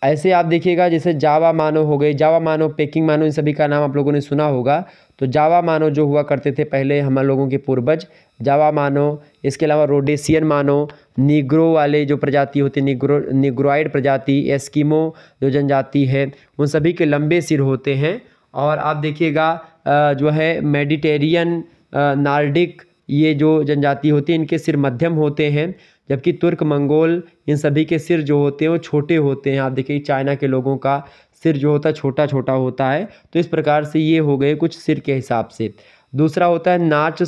ऐसे आप देखिएगा जैसे जावा मानो हो गई जावा मानो पेकिंग मानो इन सभी का नाम आप लोगों ने सुना होगा तो जावा मानो जो हुआ करते थे पहले हम लोगों के पूर्वज जावा मानो इसके अलावा रोडेशियन मानो निग्रो वाले जो प्रजाति होती निग्रो निग्रोइड प्रजाति एस्किमो जो जनजाति है उन सभी के लंबे सिर होते हैं और आप देखिएगा जो है मेडिटेरियन नार्डिक ये जो जनजाति होती है इनके सिर मध्यम होते हैं जबकि तुर्क मंगोल इन सभी के सिर जो होते हैं वो छोटे होते हैं आप देखिए चाइना के लोगों का सिर जो होता है छोटा छोटा होता है तो इस प्रकार से ये हो गए कुछ सिर के हिसाब से दूसरा होता है नाच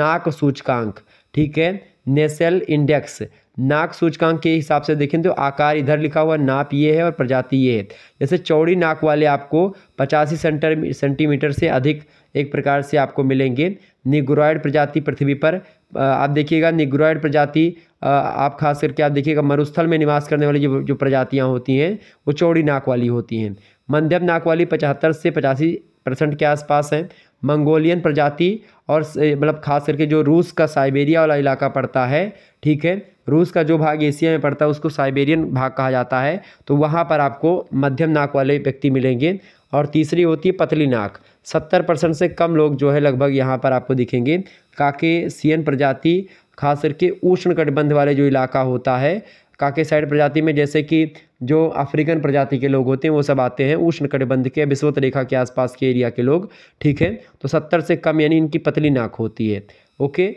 नाक सूचकांक ठीक है नेसल इंडेक्स नाक सूचकांक के हिसाब से देखें तो आकार इधर लिखा हुआ नाप ये है और प्रजाति ये है जैसे चौड़ी नाक वाले आपको पचासी सेंटर सेंटीमीटर से अधिक एक प्रकार से आपको मिलेंगे निग्रॉयड प्रजाति पृथ्वी पर आप देखिएगा निग्रॉयड प्रजाति आप खास करके आप देखिएगा मरुस्थल में निवास करने वाली जो जो प्रजातियाँ होती हैं वो चौड़ी नाक वाली होती हैं मध्यम नाक वाली पचहत्तर से पचासी परसेंट के आसपास हैं मंगोलियन प्रजाति और मतलब खास करके जो रूस का साइबेरिया वाला इलाका पड़ता है ठीक है रूस का जो भाग एशिया में पड़ता है उसको साइबेरियन भाग कहा जाता है तो वहाँ पर आपको मध्यम नाक वाले व्यक्ति मिलेंगे और तीसरी होती है पतली नाक सत्तर परसेंट से कम लोग जो है लगभग यहाँ पर आपको दिखेंगे काकेसियन प्रजाति खास करके उष्ण कटबंध वाले जो इलाका होता है काके साइड प्रजाति में जैसे कि जो अफ्रीकन प्रजाति के लोग होते हैं वो सब आते हैं उष्ण कटबंध के विश्वत रेखा के आसपास के एरिया के लोग ठीक है तो सत्तर से कम यानी इनकी पतली नाक होती है ओके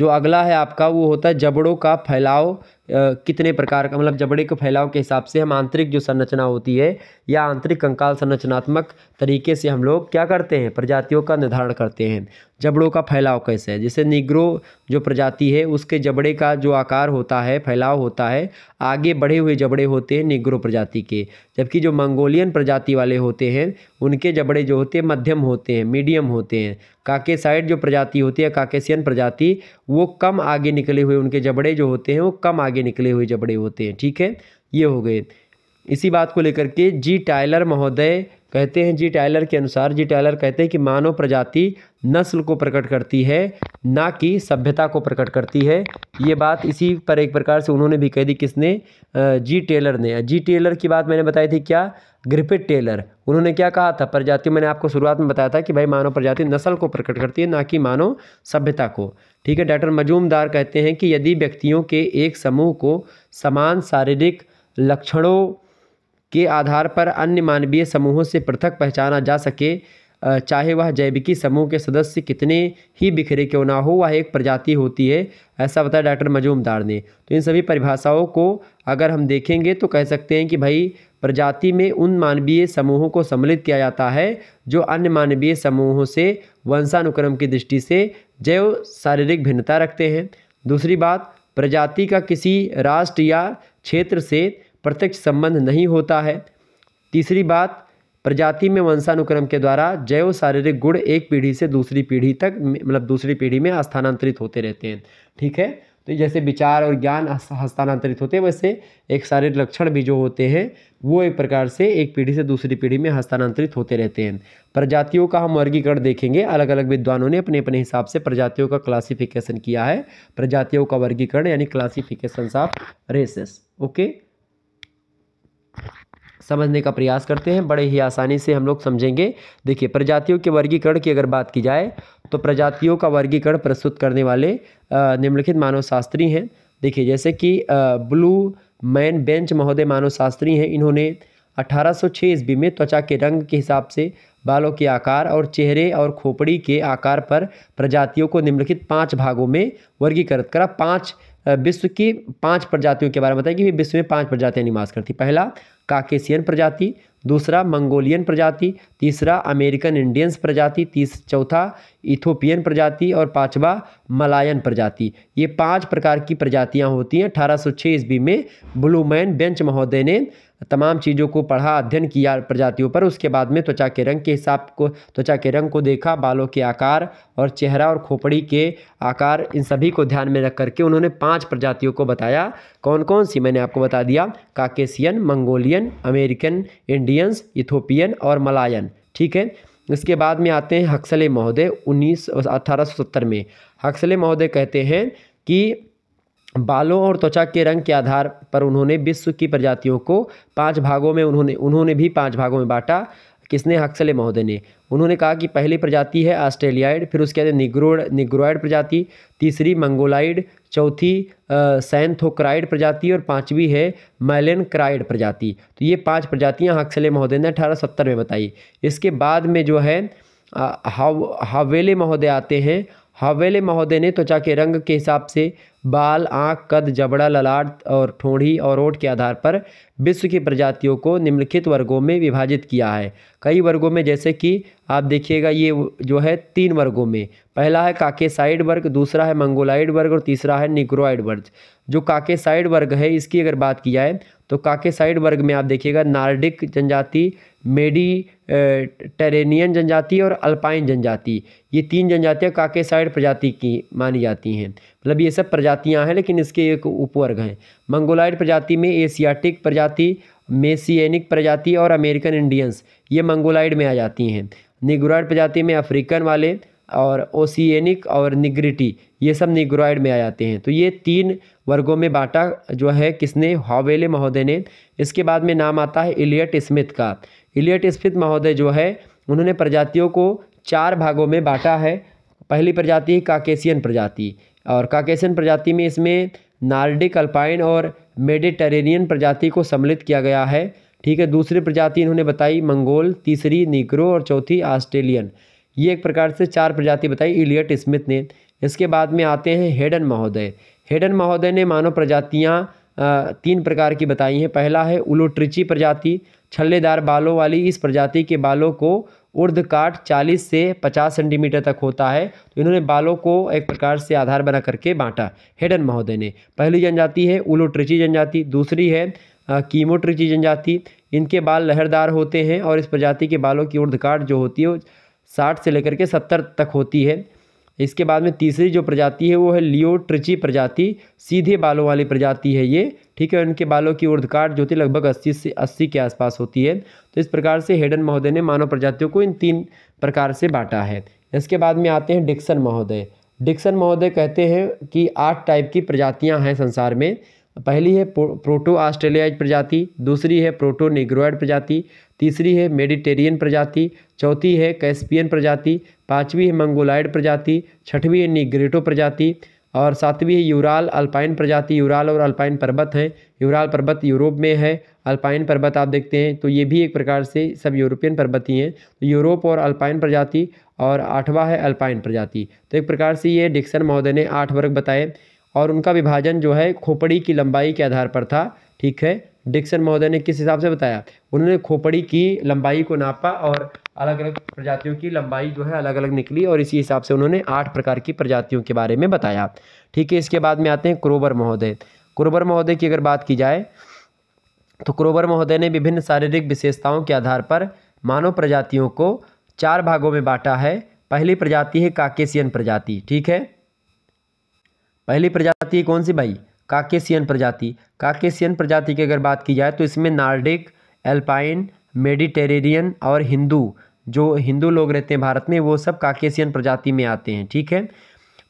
जो अगला है आपका वो होता है जबड़ों का फैलाव कितने प्रकार का मतलब जबड़े के फैलाव के हिसाब से हम आंतरिक जो संरचना होती है या आंतरिक कंकाल संरचनात्मक तरीके से हम लोग क्या करते हैं प्रजातियों का निर्धारण करते हैं जबड़ों का फैलाव कैसे है जैसे निग्रो जो प्रजाति है उसके जबड़े का जो आकार होता है फैलाव होता है आगे बढ़े हुए जबड़े होते हैं निग्रो प्रजाति के जबकि जो मंगोलियन प्रजाति वाले होते हैं उनके जबड़े जो होते हैं मध्यम होते हैं मीडियम होते हैं काकेसाइड जो प्रजाति होती है काकेशियन प्रजाति वो कम आगे निकले हुए उनके जबड़े जो होते हैं वो कम आगे आगे निकले हुए जबड़े होते हैं ठीक है ये हो गए इसी बात को लेकर के जी टाइलर महोदय कहते हैं जी टाइलर के अनुसार जी टाइलर कहते हैं कि मानव प्रजाति नस्ल को प्रकट करती है ना कि सभ्यता को प्रकट करती है ये बात इसी पर एक प्रकार से उन्होंने भी कह दी किसने जी टेलर ने जी टेलर की बात मैंने बताई थी क्या ग्रिपिट टेलर उन्होंने क्या कहा था प्रजाति मैंने आपको शुरुआत में बताया था कि भाई मानव प्रजाति नस्ल को प्रकट करती है ना कि मानव सभ्यता को ठीक है डॉक्टर मजूमदार कहते हैं कि यदि व्यक्तियों के एक समूह को समान शारीरिक लक्षणों के आधार पर अन्य मानवीय समूहों से पृथक पहचाना जा सके चाहे वह जैविकी समूह के सदस्य कितने ही बिखरे क्यों ना हो वह एक प्रजाति होती है ऐसा बताया डॉक्टर मजूमदार ने तो इन सभी परिभाषाओं को अगर हम देखेंगे तो कह सकते हैं कि भाई प्रजाति में उन मानवीय समूहों को सम्मिलित किया जाता है जो अन्य मानवीय समूहों से वंशानुक्रम की दृष्टि से जैव शारीरिक भिन्नता रखते हैं दूसरी बात प्रजाति का किसी राष्ट्र या क्षेत्र से प्रत्यक्ष संबंध नहीं होता है तीसरी बात प्रजाति में वंशानुक्रम के द्वारा जैव शारीरिक गुण एक पीढ़ी से दूसरी पीढ़ी तक मतलब दूसरी पीढ़ी में स्थानांतरित होते रहते हैं ठीक है तो जैसे विचार और ज्ञान हस्तांतरित होते हैं वैसे एक शारीरिक लक्षण भी जो होते हैं वो एक प्रकार से एक पीढ़ी से दूसरी पीढ़ी में हस्तांतरित होते रहते हैं प्रजातियों का हम वर्गीकरण देखेंगे अलग अलग विद्वानों ने अपने अपने हिसाब से प्रजातियों का क्लासिफिकेशन किया है प्रजातियों का वर्गीकरण यानी क्लासिफिकेशन ऑफ रेसेस ओके समझने का प्रयास करते हैं बड़े ही आसानी से हम लोग समझेंगे देखिए प्रजातियों के वर्गीकरण की अगर बात की जाए तो प्रजातियों का वर्गीकरण प्रस्तुत करने वाले निम्नलिखित मानव शास्त्री हैं देखिए जैसे कि ब्लू मैन बेंच महोदय मानव शास्त्री हैं इन्होंने 1806 ईस्वी में त्वचा के रंग के हिसाब से बालों के आकार और चेहरे और खोपड़ी के आकार पर प्रजातियों को निम्नलिखित पांच भागों में वर्गीकृत करा पांच विश्व की पांच प्रजातियों के बारे में बताएं कि विश्व में पांच प्रजातियां निवास करती पहला काकेशियन प्रजाति दूसरा मंगोलियन प्रजाति तीसरा अमेरिकन इंडियंस प्रजाति तीस चौथा इथोपियन प्रजाति और पांचवा मलायन प्रजाति ये पांच प्रकार की प्रजातियां होती हैं अठारह सौ ईस्वी में ब्लूमैन बेंच महोदय ने तमाम चीज़ों को पढ़ा अध्ययन किया प्रजातियों पर उसके बाद में त्वचा के रंग के हिसाब को त्वचा के रंग को देखा बालों के आकार और चेहरा और खोपड़ी के आकार इन सभी को ध्यान में रख करके उन्होंने पाँच प्रजातियों को बताया कौन कौन सी मैंने आपको बता दिया Caucasian Mongolian American Indians Ethiopian और मलायन ठीक है इसके बाद में आते हैं हक्सले महोदय उन्नीस अठारह में हक्सले महोदय कहते हैं कि बालों और त्वचा के रंग के आधार पर उन्होंने विश्व की प्रजातियों को पाँच भागों में उन्होंने उन्होंने भी पाँच भागों में बांटा किसने हक्सले महोदय ने उन्होंने कहा कि पहली प्रजाति है ऑस्ट्रेलियाइड फिर उसके बाद निग्रोड निग्रोइड प्रजाति तीसरी मंगोलाइड चौथी सैंथोक्राइड प्रजाति और पांचवी है मैलन क्राइड प्रजाति तो ये पांच प्रजातियां हक्सले महोदय ने अठारह में बताई इसके बाद में जो है हवेले महोदय आते हैं हवेले महोदय ने त्वचा के रंग के हिसाब से बाल आँख कद जबड़ा ललाट और ठोड़ी और ओठ के आधार पर विश्व की प्रजातियों को निम्नलिखित वर्गों में विभाजित किया है कई वर्गों में जैसे कि आप देखिएगा ये जो है तीन वर्गों में पहला है काकेसाइड वर्ग दूसरा है मंगोलाइड वर्ग और तीसरा है निक्रोइड वर्ग जो काकेसाइड वर्ग है इसकी अगर बात की जाए तो काकेसाइड वर्ग में आप देखिएगा नार्डिक जनजाति मेडी टेरेनियन जनजाति और अल्पाइन जनजाति ये तीन जनजातियाँ काकेसाइड प्रजाति की मानी जाती हैं मतलब ये सब प्रजातियाँ हैं लेकिन इसके एक उपवर्ग हैं मंगोलाइड प्रजाति में एशियाटिक प्रजाति मेसियनिक प्रजाति और अमेरिकन इंडियंस ये मंगोलाइड में आ जाती हैं निगुराइड प्रजाति में अफ्रीकन वाले और ओसियनिक और निग्रिटी ये सब निगुराइड में आ जाते हैं तो ये तीन वर्गों में बांटा जो है किसने हॉवेले महोदय ने इसके बाद में नाम आता है इलियट स्मिथ का इलियट स्मिथ महोदय जो है उन्होंने प्रजातियों को चार भागों में बांटा है पहली प्रजाति है काकेशियन प्रजाति और काकेशियन प्रजाति में इसमें नार्डिक अल्पाइन और मेडिटेरेनियन प्रजाति को सम्मिलित किया गया है ठीक है दूसरी प्रजाति इन्होंने बताई मंगोल तीसरी निग्रो और चौथी ऑस्ट्रेलियन ये एक प्रकार से चार प्रजाति बताई इलियट स्मिथ ने इसके बाद में आते हैं हेडन महोदय हेडन महोदय ने मानव प्रजातियाँ तीन प्रकार की बताई हैं पहला है उलोट्रिची प्रजाति छल्लेदार बालों वाली इस प्रजाति के बालों को उर्ध काट चालीस से पचास सेंटीमीटर तक होता है तो इन्होंने बालों को एक प्रकार से आधार बना करके बांटा हेडन महोदय ने पहली जनजाति है उलोट्रिची जनजाति दूसरी है कीमोट्रिची जनजाति इनके बाल लहरदार होते हैं और इस प्रजाति के बालों की उर्ध काट जो होती है साठ से लेकर के सत्तर तक होती है इसके बाद में तीसरी जो प्रजाति है वो है लियोट्रिची प्रजाति सीधे बालों वाली प्रजाति है ये ठीक है उनके बालों की ऊर्धकाट जो थी लगभग 80 से 80 के आसपास होती है तो इस प्रकार से हेडन महोदय ने मानव प्रजातियों को इन तीन प्रकार से बांटा है इसके बाद में आते हैं डिक्सन महोदय डिक्सन महोदय कहते हैं कि आठ टाइप की प्रजातियाँ हैं संसार में पहली है प्रोटो ऑस्ट्रेलियाइड प्रजाति दूसरी है प्रोटो निग्रोइड प्रजाति तीसरी है मेडिटेरियन प्रजाति चौथी है कैस्पियन प्रजाति पांचवी है मंगोलाइड प्रजाति छठवीं है निग्रेटो प्रजाति और सातवीं है यूराल अल्पाइन प्रजाति यूराल और अल्पाइन पर्वत हैं यूराल पर्वत यूरोप में है अल्पाइन पर्वत आप देखते हैं तो ये भी एक प्रकार से सब यूरोपियन पर्वत ही हैं तो यूरोप और अल्पाइन प्रजाति और आठवां है अल्पाइन प्रजाति तो एक प्रकार से ये डिक्सन महोदय ने आठ वर्ग बताए और उनका विभाजन जो है खोपड़ी की लंबाई के आधार पर था ठीक है डिक्सन महोदय ने किस हिसाब से बताया उन्होंने खोपड़ी की लंबाई को नापा और अलग अलग प्रजातियों की लंबाई जो है अलग अलग निकली और इसी हिसाब से उन्होंने आठ प्रकार की प्रजातियों के बारे में बताया ठीक है इसके बाद में आते हैं क्रोबर महोदय क्रोबर महोदय की अगर बात की जाए तो क्रोबर महोदय ने विभिन्न शारीरिक विशेषताओं के आधार पर मानव प्रजातियों को चार भागों में बांटा है पहली प्रजाति है काकेशियन प्रजाति ठीक है पहली प्रजाति कौन सी भाई काकेशियन प्रजाति काकेशियन प्रजाति की अगर बात की जाए तो इसमें नार्डिक एल्पाइन मेडिटेरेनियन और हिंदू जो हिंदू लोग रहते हैं भारत में वो सब काकेशियन प्रजाति में आते हैं ठीक है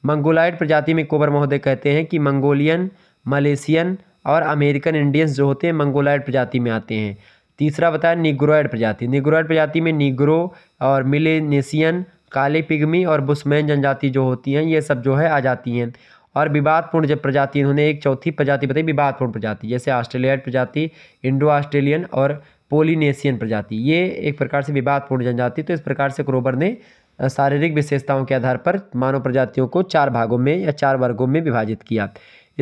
मंगोलाइड प्रजाति में कोबर महोदय कहते हैं कि मंगोलियन मलेशियन और अमेरिकन इंडियंस जो होते हैं मंगोलाइड प्रजाति में आते हैं तीसरा बताया निग्रोइड प्रजाति निग्रोइड प्रजाति में निग्रो और मिलेनेशियन काले पिगमी और बुस्मैन जनजाति जो होती हैं ये सब जो है आ जाती हैं और विवादपूर्ण जब प्रजाति इन्होंने एक चौथी प्रजाति बताई विवादपूर्ण प्रजाति जैसे ऑस्ट्रेलियाड प्रजाति इंडो ऑस्ट्रेलियन और पोलिनेशियन प्रजाति ये एक प्रकार से विवादपूर्ण जनजाति तो इस प्रकार से क्रोबर ने शारीरिक विशेषताओं के आधार पर मानव प्रजातियों को चार भागों में या चार वर्गों में विभाजित किया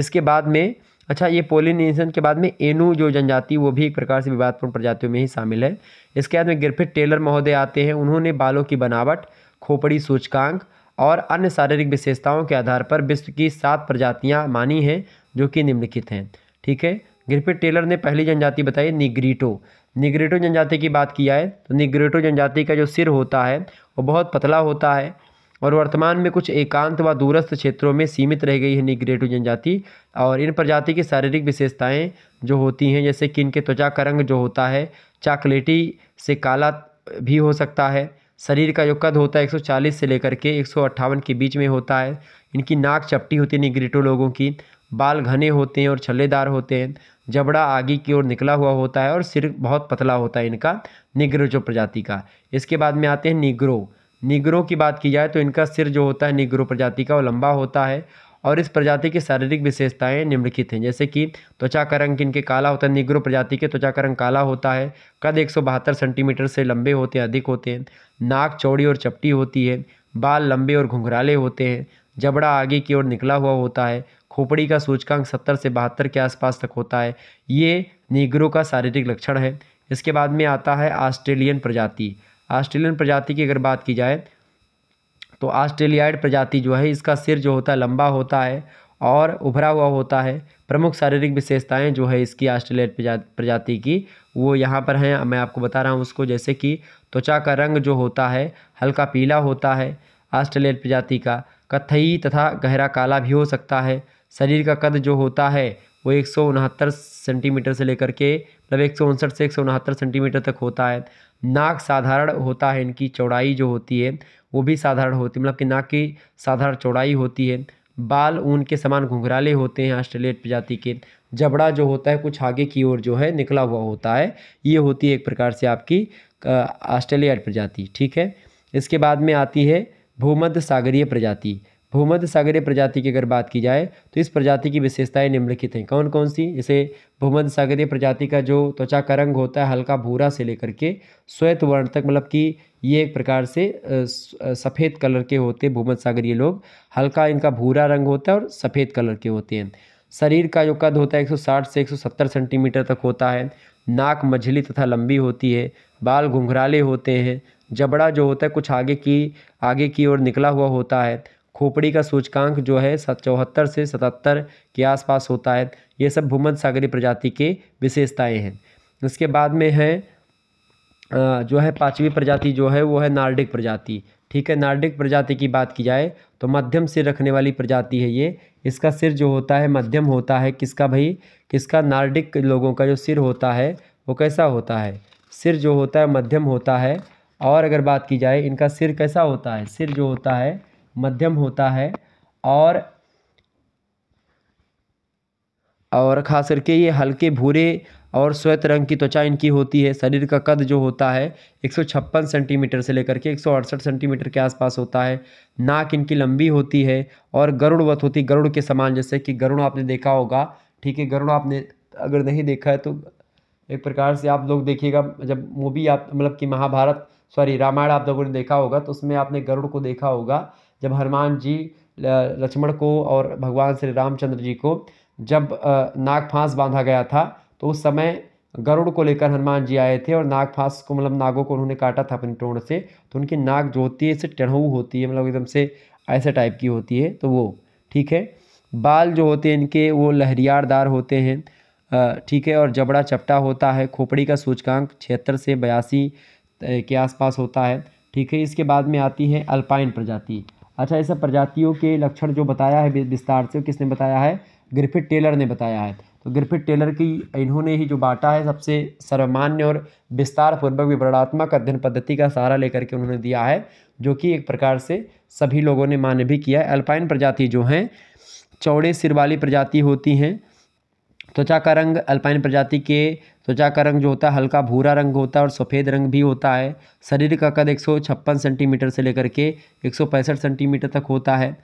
इसके बाद में अच्छा ये पोलिनेशन के बाद में एनु जो जनजाति वो भी एक प्रकार से विवादपूर्ण प्रजातियों में ही शामिल है इसके बाद में गिरफिट टेलर महोदय आते हैं उन्होंने बालों की बनावट खोपड़ी सूचकांक और अन्य शारीरिक विशेषताओं के आधार पर विश्व की सात प्रजातियाँ मानी हैं जो कि निम्नलिखित हैं ठीक है गिरफिट टेलर ने पहली जनजाति बताई निग्रीटो निगरेटो जनजाति की बात किया है तो निगरेटो जनजाति का जो सिर होता है वो बहुत पतला होता है और वर्तमान में कुछ एकांत व दूरस्थ क्षेत्रों में सीमित रह गई है निग्रेटो जनजाति और इन प्रजाति की शारीरिक विशेषताएं जो होती हैं जैसे कि इनके त्वचा का रंग जो होता है चॉकलेटी से काला भी हो सकता है शरीर का जो कद होता है चालीस से लेकर के एक के बीच में होता है इनकी नाक चपटी होती है निगरेटो लोगों की बाल घने होते हैं और छल्लेदार होते हैं जबड़ा आगे की ओर निकला हुआ होता है और सिर बहुत पतला होता है इनका जो प्रजाति का इसके बाद में आते हैं निग्रो निग्रो की बात की जाए तो इनका सिर जो होता है निग्रो प्रजाति का वो लंबा होता है और इस प्रजाति की शारीरिक विशेषताएं निम्नलिखित हैं जैसे कि त्वचा का रंग इनके काला होता है निग्रो प्रजाति के त्वचा का रंग काला होता है कद एक सेंटीमीटर से लंबे होते हैं अधिक होते हैं नाक चौड़ी और चपटी होती है बाल लंबे और घुंघराले होते हैं जबड़ा आगे की ओर निकला हुआ होता है खोपड़ी का सूचकांक सत्तर से बहत्तर के आसपास तक होता है ये निग्रो का शारीरिक लक्षण है इसके बाद में आता है ऑस्ट्रेलियन प्रजाति ऑस्ट्रेलियन प्रजाति की अगर बात की जाए तो ऑस्ट्रेलियाइड प्रजाति जो है इसका सिर जो होता है लंबा होता है और उभरा हुआ होता है प्रमुख शारीरिक विशेषताएं जो है इसकी ऑस्ट्रेलियाइड प्रजाति की वो यहाँ पर हैं मैं आपको बता रहा हूँ उसको जैसे कि त्वचा का रंग जो होता है हल्का पीला होता है ऑस्ट्रेलियाइड प्रजाति का कथई तथा गहरा काला भी हो सकता है शरीर का कद जो होता है वो एक सेंटीमीटर से लेकर के मतलब एक से एक सेंटीमीटर तक होता है नाक साधारण होता है इनकी चौड़ाई जो होती है वो भी साधारण होती है मतलब कि नाक की साधारण चौड़ाई होती है बाल ऊन के समान घुघराले होते हैं ऑस्ट्रेलियट प्रजाति के जबड़ा जो होता है कुछ आगे की ओर जो है निकला हुआ होता है ये होती है एक प्रकार से आपकी ऑस्ट्रेलियाट प्रजाति ठीक है इसके बाद में आती है भूमध्य सागरीय प्रजाति भूमध्य सागरीय प्रजाति की अगर बात की जाए तो इस प्रजाति की विशेषताएं निम्नलिखित हैं कौन कौन सी जैसे भूमध्य सागरीय प्रजाति का जो त्वचा का रंग होता है हल्का भूरा से लेकर के श्वेत वर्ण तक मतलब कि ये एक प्रकार से सफ़ेद कलर के होते हैं भूमध्य सागरीय लोग हल्का इनका भूरा रंग होता है और सफ़ेद कलर के होते हैं शरीर का जो कद होता है साठ से सत्तर सेंटीमीटर तक होता है नाक मझली तथा लंबी होती है बाल घुंघराले होते हैं जबड़ा जो होता है कुछ आगे की आगे की ओर निकला हुआ होता है खोपड़ी का सूचकांक जो है चौहत्तर से सतहत्तर के आसपास होता है ये सब भूमध सागरी प्रजाति के विशेषताएं हैं इसके बाद में है जो है पांचवी प्रजाति जो है वो है नार्डिक प्रजाति ठीक है नार्डिक प्रजाति की बात की जाए तो मध्यम सिर रखने वाली प्रजाति है ये इसका सिर जो होता है मध्यम होता है किसका भाई किसका नार्डिक लोगों का जो सिर होता है वो कैसा होता है सिर जो होता है मध्यम होता है और अगर बात की जाए इनका सिर कैसा होता है सिर जो होता है मध्यम होता है और और ख़ास करके ये हल्के भूरे और श्वेत रंग की त्वचा इनकी होती है शरीर का कद जो होता है एक सेंटीमीटर से लेकर के एक सेंटीमीटर के आसपास होता है नाक इनकी लंबी होती है और गरुड़वत होती गरुड़ के समान जैसे कि गरुड़ आपने देखा होगा ठीक है गरुड़ आपने अगर नहीं देखा है तो एक प्रकार से आप लोग देखिएगा जब मूवी आप मतलब कि महाभारत सॉरी रामायण आप लोगों ने देखा होगा तो उसमें आपने गरुड़ को देखा होगा जब हनुमान जी लक्ष्मण को और भगवान श्री रामचंद्र जी को जब नाग फांस बांधा गया था तो उस समय गरुड़ को लेकर हनुमान जी आए थे और नाग फांस को मतलब नागों को उन्होंने काटा था अपनी टोण से तो उनकी नाग जो होती है इससे टढ़ऊ होती है मतलब एकदम से ऐसे टाइप की होती है तो वो ठीक है बाल जो होते हैं इनके वो लहरियारदार होते हैं ठीक है और जबड़ा चपटा होता है खोपड़ी का सूचकांक छिहत्तर से बयासी के आसपास होता है ठीक है इसके बाद में आती है अल्पाइन प्रजाति अच्छा ये सब प्रजातियों के लक्षण जो बताया है विस्तार से किसने बताया है ग्रिफिट टेलर ने बताया है तो ग्रिफिट टेलर की इन्होंने ही जो बांटा है सबसे सर्वमान्य और विस्तार पूर्वक विवरणात्मक अध्ययन पद्धति का सहारा लेकर के उन्होंने दिया है जो कि एक प्रकार से सभी लोगों ने मान्य भी किया है अल्पाइन प्रजाति जो हैं चौड़े सिर वाली प्रजाति होती हैं त्वचा का रंग अल्पाइन प्रजाति के त्वचा का रंग जो होता है हल्का भूरा रंग होता है और सफ़ेद रंग भी होता है शरीर का कद एक सेंटीमीटर से लेकर के एक सेंटीमीटर तक होता है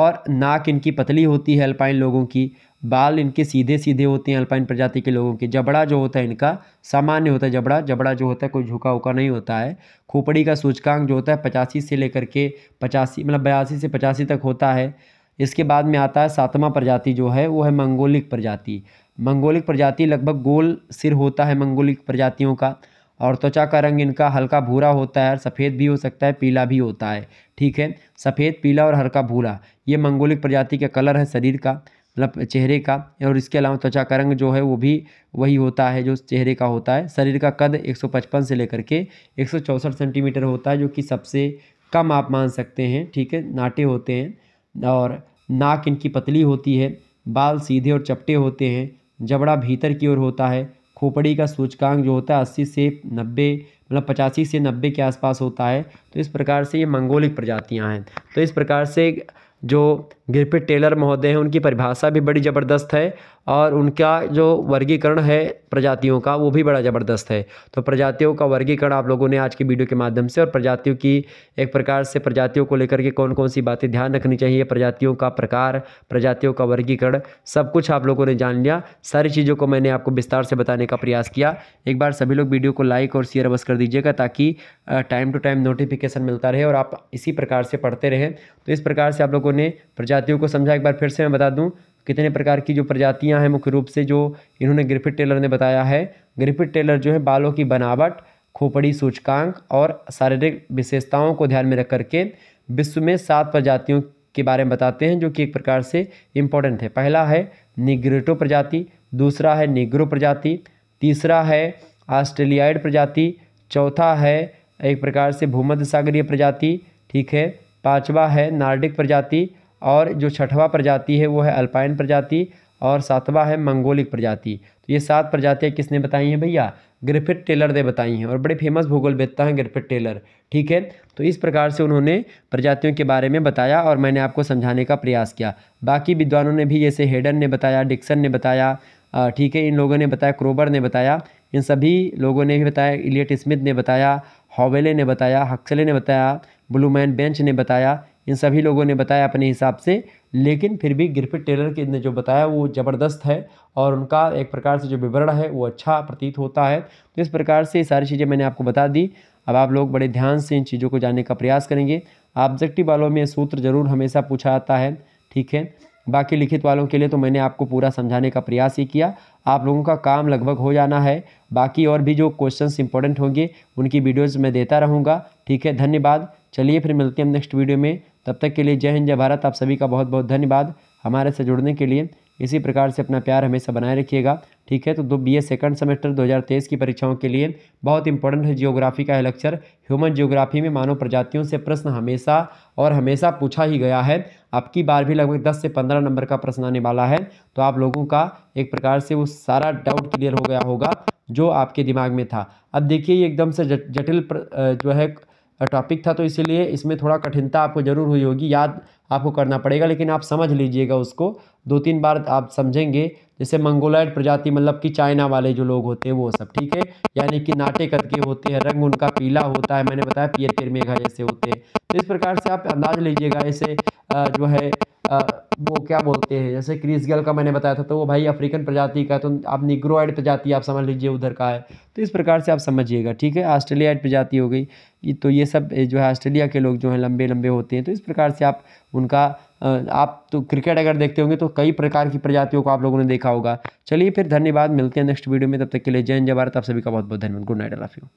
और नाक इनकी पतली होती है अल्पाइन लोगों की बाल इनके सीधे सीधे होते हैं अल्पाइन प्रजाति के लोगों के जबड़ा जो होता है इनका सामान्य होता है जबड़ा जबड़ा जो होता है कोई झुका उका नहीं होता है खोपड़ी का सूचकांक जो होता है पचासी से लेकर के पचासी मतलब बयासी से पचासी तक होता है इसके बाद में आता है सातवां प्रजाति जो है वो है मंगोलिक प्रजाति मंगोलिक प्रजाति लगभग गोल सिर होता है मंगोलिक प्रजातियों का और त्वचा का रंग इनका हल्का भूरा होता है और सफ़ेद भी हो सकता है पीला भी होता है ठीक है सफ़ेद पीला और हल्का भूरा ये मंगोलिक प्रजाति का कलर है शरीर का मतलब चेहरे का और इसके अलावा त्वचा का रंग जो है वो भी वही होता है जो चेहरे का होता है शरीर का कद 155 से लेकर के एक सेंटीमीटर होता है जो कि सबसे कम आप मान सकते हैं ठीक है नाटे होते हैं और नाक इनकी पतली होती है बाल सीधे और चपटे होते हैं जबड़ा भीतर की ओर होता है खोपड़ी का सूचकांक जो होता है अस्सी से नब्बे मतलब पचासी से नब्बे के आसपास होता है तो इस प्रकार से ये मंगोलिक प्रजातियाँ हैं तो इस प्रकार से जो गिरपिट टेलर महोदय हैं उनकी परिभाषा भी बड़ी ज़बरदस्त है और उनका जो वर्गीकरण है प्रजातियों का वो भी बड़ा ज़बरदस्त है तो प्रजातियों का वर्गीकरण आप लोगों ने आज की वीडियो के माध्यम से और प्रजातियों की एक प्रकार से प्रजातियों को लेकर के कौन कौन सी बातें ध्यान रखनी चाहिए प्रजातियों का प्रकार प्रजातियों का वर्गीकरण सब कुछ आप लोगों ने जान लिया सारी चीज़ों को मैंने आपको विस्तार से बताने का प्रयास किया एक बार सभी लोग वीडियो को लाइक और शेयर अवश्य कर दीजिएगा ताकि टाइम टू टाइम नोटिफिकेशन मिलता रहे और आप इसी प्रकार से पढ़ते रहें तो इस प्रकार से आप लोगों ने प्रजातियों को समझा एक बार फिर से मैं बता दूँ कितने प्रकार की जो प्रजातियाँ हैं मुख्य रूप से जो इन्होंने ग्रिफिट टेलर ने बताया है ग्रिफिट टेलर जो है बालों की बनावट खोपड़ी सूचकांक और शारीरिक विशेषताओं को ध्यान में रख करके विश्व में सात प्रजातियों के बारे में बताते हैं जो कि एक प्रकार से इम्पोर्टेंट है पहला है निग्रेटो प्रजाति दूसरा है निग्रो प्रजाति तीसरा है ऑस्ट्रेलियाइड प्रजाति चौथा है एक प्रकार से भूमध्य सागरीय प्रजाति ठीक है पांचवा है नार्डिक प्रजाति और जो छठवा प्रजाति है वो है अल्पाइन प्रजाति और सातवा है मंगोलिक प्रजाति तो ये सात प्रजातियाँ किसने बताई हैं भैया ग्रिफिथ टेलर ने बताई हैं और बड़े फेमस भूगोल भूगोलवेत्ता हैं ग्रिफिथ टेलर ठीक है तो इस प्रकार से उन्होंने प्रजातियों के बारे में बताया और मैंने आपको समझाने का प्रयास किया बाकी विद्वानों ने भी जैसे हेडन ने बताया डिक्सन ने बताया ठीक है इन लोगों ने बताया क्रोबर ने बताया इन सभी लोगों ने भी बताया इलियट स्मिथ ने बताया हॉवेले ने बताया हक्सले ने बताया ब्लूमैन बेंच ने बताया इन सभी लोगों ने बताया अपने हिसाब से लेकिन फिर भी ग्रिफिट टेलर के ने जो बताया वो ज़बरदस्त है और उनका एक प्रकार से जो विवरण है वो अच्छा प्रतीत होता है तो इस प्रकार से सारी चीज़ें मैंने आपको बता दी अब आप लोग बड़े ध्यान से इन चीज़ों को जानने का प्रयास करेंगे ऑब्जेक्टिव वालों में सूत्र ज़रूर हमेशा पूछा आता है ठीक है बाकी लिखित वालों के लिए तो मैंने आपको पूरा समझाने का प्रयास ही किया आप लोगों का काम लगभग हो जाना है बाकी और भी जो क्वेश्चंस इंपॉर्टेंट होंगे उनकी वीडियोज़ मैं देता रहूँगा ठीक है धन्यवाद चलिए फिर मिलते हैं नेक्स्ट वीडियो में तब तक के लिए जय हिंद जय भारत आप सभी का बहुत बहुत धन्यवाद हमारे से जुड़ने के लिए इसी प्रकार से अपना प्यार हमेशा बनाए रखिएगा ठीक है तो दो बी ए सेकेंड सेमेस्टर 2023 की परीक्षाओं के लिए बहुत इंपॉर्टेंट है जियोग्राफी का है लेक्चर ह्यूमन जियोग्राफी में मानव प्रजातियों से प्रश्न हमेशा और हमेशा पूछा ही गया है आपकी बार भी लगभग 10 से 15 नंबर का प्रश्न आने वाला है तो आप लोगों का एक प्रकार से वो सारा डाउट क्लियर हो गया होगा जो आपके दिमाग में था अब देखिए एकदम से जटिल जो है टॉपिक था तो इसीलिए इसमें थोड़ा कठिनता आपको ज़रूर हुई होगी याद आपको करना पड़ेगा लेकिन आप समझ लीजिएगा उसको दो तीन बार आप समझेंगे जैसे मंगोलाइड प्रजाति मतलब कि चाइना वाले जो लोग होते हैं वो सब ठीक है यानी कि नाटे कद के होते हैं रंग उनका पीला होता है मैंने बताया पियर पियर मेघा जैसे होते हैं तो इस प्रकार से आप अंदाज लीजिएगा ऐसे जो है आ, वो क्या बोलते हैं जैसे क्रीसगल का मैंने बताया था तो वो भाई अफ्रीकन प्रजाति का तो आप निग्रोइड प्रजाति आप समझ लीजिए उधर का है तो इस प्रकार से आप समझिएगा ठीक है ऑस्ट्रेलियाइड प्रजाति हो गई तो ये सब जो है ऑस्ट्रेलिया के लोग जो हैं लंबे लंबे होते हैं तो इस प्रकार से आप उनका आप तो क्रिकेट अगर देखते होंगे तो कई प्रकार की प्रजातियों को आप लोगों ने देखा होगा चलिए फिर धन्यवाद मिलते हैं नेक्स्ट वीडियो में तब तक के लिए जय हिंद जय भारत आप सभी का बहुत बहुत धन्यवाद good night I love you